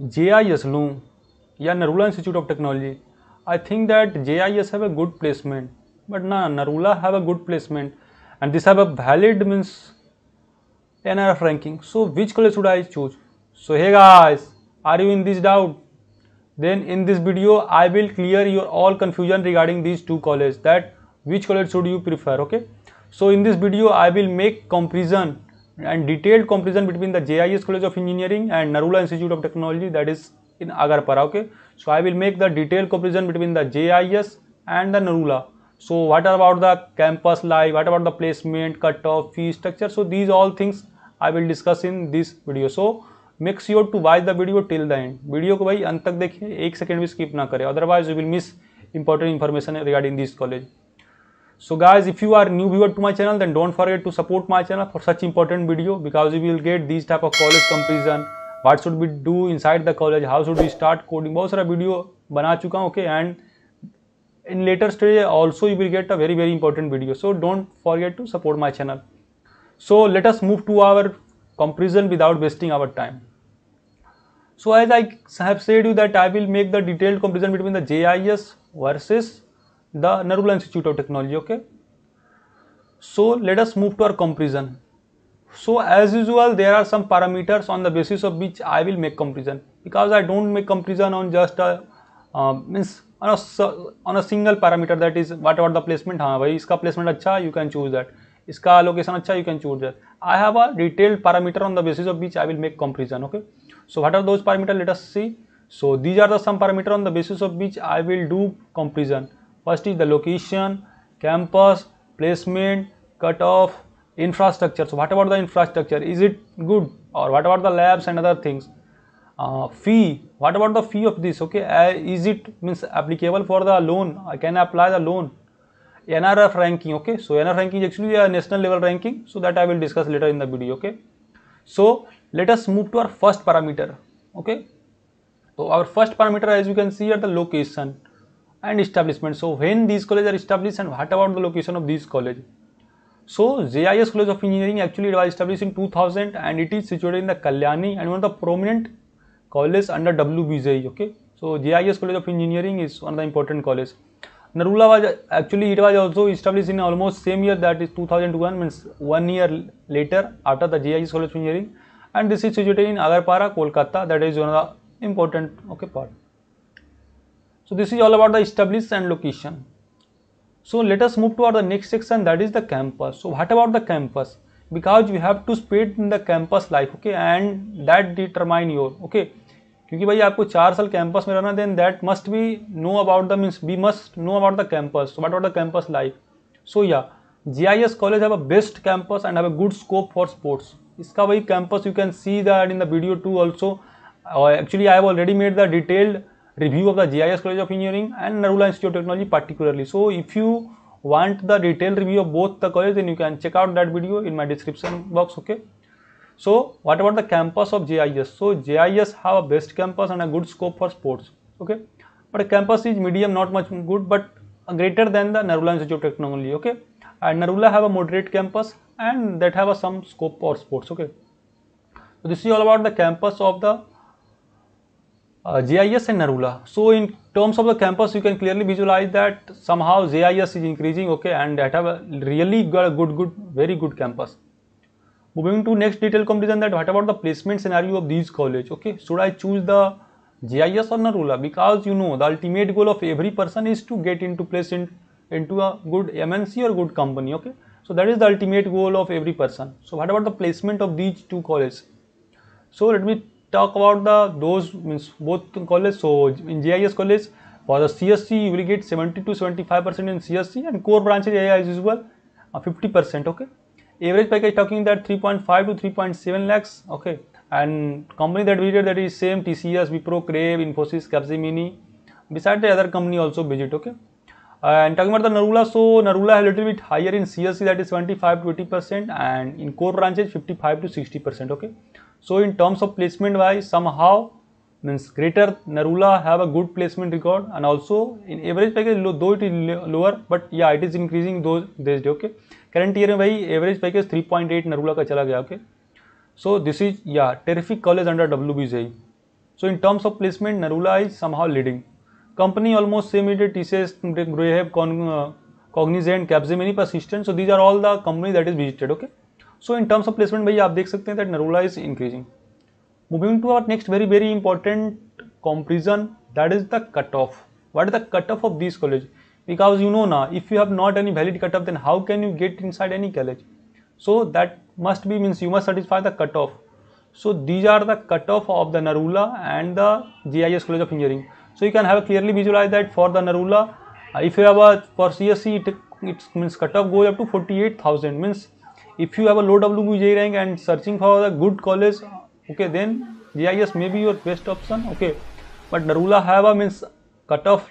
JIS Loom yeah, Narula Institute of Technology, I think that JIS have a good placement, but nah, Narula have a good placement and this have a valid means NRF ranking. So which college should I choose? So hey guys, are you in this doubt? Then in this video, I will clear your all confusion regarding these two colleges that which college should you prefer, okay? So in this video, I will make comparison and detailed comparison between the J I S college of engineering and Narula institute of technology that is in Agarpara okay so I will make the detail comparison between the J I S and the Narula so what are about the campus life what about the placement cut off fee structure so these all things I will discuss in this video so make sure to watch the video till the end video को भाई अंत तक देखिए एक second भी skip ना करें otherwise you will miss important information regarding this college So guys, if you are new viewer to my channel, then don't forget to support my channel for such important video because we will get these type of college comparison. What should we do inside the college? How should we start coding? बहुत सारा video बना चुका okay and in later stage also you will get a very very important video. So don't forget to support my channel. So let us move to our comparison without wasting our time. So as I have said you that I will make the detailed comparison between the JIS versus the Narula institute of technology okay so let us move to our comparison so as usual there are some parameters on the basis of which I will make comparison because I don't make comparison on just means on a single parameter that is what are the placement हाँ भाई इसका placement अच्छा you can choose that इसका location अच्छा you can choose that I have a detailed parameter on the basis of which I will make comparison okay so what are those parameter let us see so these are the some parameter on the basis of which I will do comparison First is the location, campus, placement, cutoff, infrastructure. So, what about the infrastructure? Is it good or what about the labs and other things? Uh, fee, what about the fee of this? Okay, uh, is it means applicable for the loan? I can apply the loan. NRF ranking, okay. So, NRF ranking is actually a national level ranking. So, that I will discuss later in the video, okay. So, let us move to our first parameter, okay. So, our first parameter as you can see are the location. and establishment. So when these colleges are established and what about the location of these college? So JIS College of Engineering actually it was established in 2000 and it is situated in the Kalyani and one of the prominent college under WBJ. Okay, so JIS College of Engineering is one of the important college. Narula was actually it was also established in almost same year that is 2001 means one year later after the JIS College of Engineering and this is situated in Agarpara, Kolkata that is one of the important okay part. So, this is all about the established and location. So, let us move toward the next section that is the campus. So, what about the campus? Because you have to spend in the campus life okay and that determine your okay क्योंकि भाई आपको चार साल campus में रहना then that must be know about the means We must know about the campus what about the campus life so yeah J I S college have a best campus and have a good scope for sports इसका भाई campus you can see that in the video too also actually I have already made the detailed review of the GIS College of Engineering and Narula Institute of Technology particularly. So if you want the detailed review of both the colleges, then you can check out that video in my description box okay so what about the campus of JIS so JIS have a best campus and a good scope for sports okay but a campus is medium not much good but greater than the Narula Institute of Technology okay and Narula have a moderate campus and that have a some scope for sports okay so this is all about the campus of the uh, G I S and Narula. So in terms of the campus, you can clearly visualize that somehow G I S is increasing, okay, and that have a really good, good, very good campus. Moving to next detail comparison that what about the placement scenario of these college, okay, should I choose the G I S or Narula? Because you know the ultimate goal of every person is to get into place in, into a good MNC or good company, okay. So that is the ultimate goal of every person. So what about the placement of these two colleges? So let me talk about the those means both college so in JIS college for the CSC you will get 70 to 75 percent in CSC and core branches AI as usual 50 percent okay average package talking that 3.5 to 3.7 lakhs okay and company that visited that is same TCS Wipro Crave Infosys Capgemini beside the other company also visit okay and talking about the Narula so Narula a little bit higher in CSC that is 75 to 80 percent and in core branches 55 to 60 percent okay so in terms of placement why somehow means greater Narula have a good placement record and also in average package though it is lower but yeah it is increasing though this day okay current year में भाई average package three point eight Narula का चला गया okay so this is yeah terrific college under W B J so in terms of placement Narula is some how leading company almost same it T C S grow have Cognizant Capgemini many Persistent so these are all the company that is visited okay so in terms of placement भाई आप देख सकते हैं that Narula is increasing moving to our next very very important comparison that is the cut off what is the cut off of this college because you know ना if you have not any valid cut off then how can you get inside any college so that must be means you must satisfy the cut off so these are the cut off of the Narula and the J I S college of engineering so you can have clearly visualize that for the Narula if you have for C S C it it's means cut off goes up to forty eight thousand means if you have a low WBJ rank and searching for a good college, okay, then GIS may be your best option, okay. But Narula Hava means cut off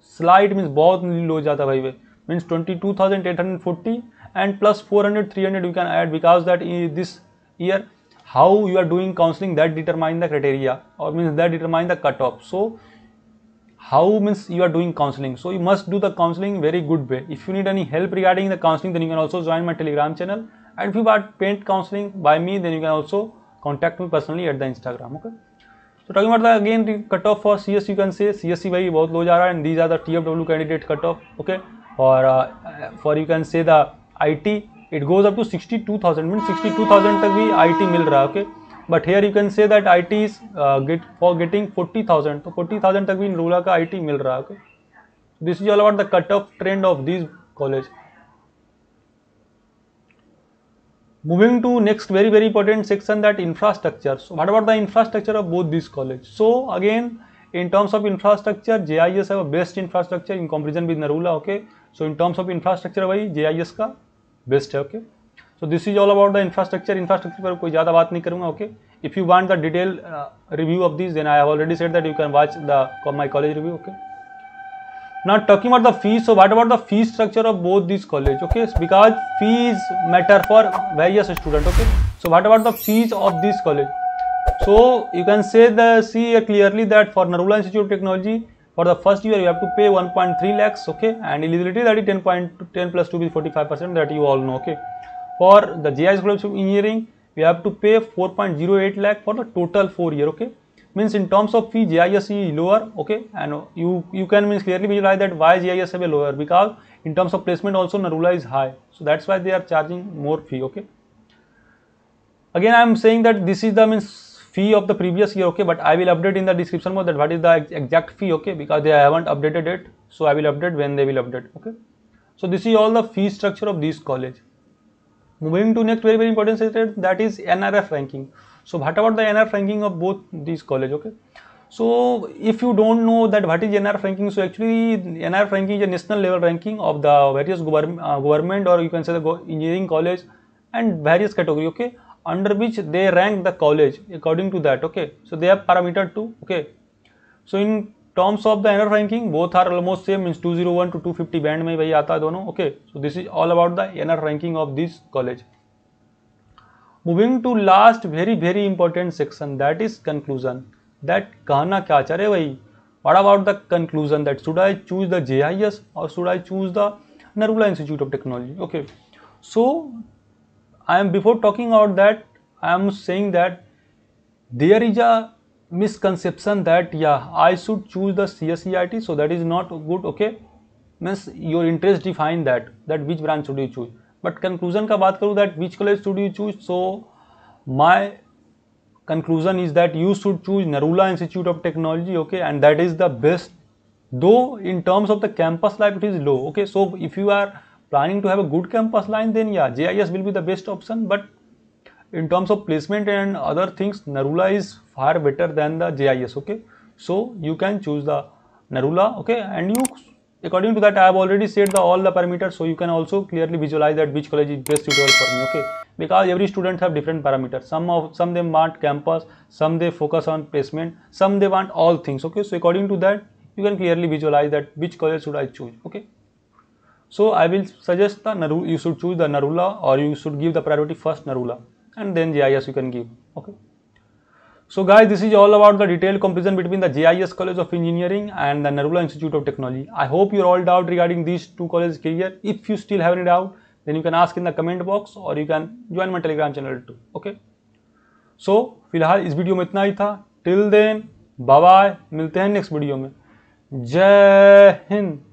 slide means both low जाता भाई वे means 22,840 and plus 400 300 you can add because that in this year how you are doing counseling that determine the criteria or means that determine the cutoff. So how means you are doing counselling so you must do the counselling very good way if you need any help regarding the counselling then you can also join my Telegram channel and you are paid counselling by me then you can also contact me personally at the Instagram okay so talking about the again cut off for C S you can say C S सी भाई बहुत लो जा रहा है and these are the T F W candidate cut off okay और for you can say the I T it goes up to sixty two thousand mean sixty two thousand तक भी I T मिल रहा है okay but here you can say that I T is get for getting forty thousand तो forty thousand तक भी रूला का I T मिल रहा है this is all about the cut off trend of this college moving to next very very important section that infrastructure so what about the infrastructure of both this college so again in terms of infrastructure J I S है best infrastructure in comparison with Narula okay so in terms of infrastructure वही J I S का best है okay okay? So this is all about the infrastructure infrastructure पर कोई ज्यादा बात नहीं करूंगा okay if you want the detail review of this then I have already said that you can watch the my college review okay not talking about the fees so what about the fees structure of both this college okay because fees matter for various student okay so what about the fees of this college so you can say the see clearly that for Narula institute of Technology for the first year you have to pay one point three lakhs okay and eligibility that is ten point ten plus two be forty five percent that you know okay for the GIS College of Engineering, we have to pay 4.08 lakh for the total four year. Okay, means in terms of fee, GIS is lower. Okay, and you you can means clearly visualize that why GIS have a lower because in terms of placement also Narula is high, so that's why they are charging more fee. Okay. Again, I am saying that this is the means fee of the previous year okay but i will update in the description box that what is the exact fee okay because they haven't updated it so i will update when they will update okay so this is all the fee structure of this college Moving to next very very important sector that is NRF ranking. So what about the NRF ranking of both these college? Okay. So if you don't know that what is NRF ranking, so actually NRF ranking is a national level ranking of the various government, uh, government or you can say the engineering college and various category. Okay, under which they rank the college according to that. Okay, so they have parameter two. Okay, so in terms of the NIRF ranking both are almost same means 201 to 250 band में वही आता है दोनों okay so this is all about the NIRF ranking of this college moving to last very very important section that is conclusion that कहना क्या चाहे भाई what about the conclusion that should I choose the J I S और should I choose the Narula institute of technology okay so I am before talking about that I am saying that there is a misconception that yeah I should choose the CSERT so that is not good okay means your interest define that that which branch should you choose but conclusion का बात करूँ that which college should you choose so my conclusion is that you should choose Narula Institute of Technology okay and that is the best though in terms of the campus life it is low okay so if you are planning to have a good campus line then yeah JIS will be the best option but in terms of placement and other things Narula is far better than the JIS okay so you can choose the Narula okay and you according to that I have already said the all the parameters so you can also clearly visualize that which college is best suitable for me okay because every student have different parameters some of some they want campus some they focus on placement some they want all things okay so according to that you can clearly visualize that which college should I choose okay so I will suggest the Naru. you should choose the Narula or you should give the priority first Narula and then GIS you can give. Okay. So guys, this is all about the detailed comparison between the GIS College of Engineering and the Narula Institute of Technology. I hope you are all doubt regarding these two colleges career. If you still have any doubt, then you can ask in the comment box or you can join my telegram channel too. Okay. So so, फिलहाल इस video में इतना ही था then, bye bye. मिलते हैं next video में जय हिंद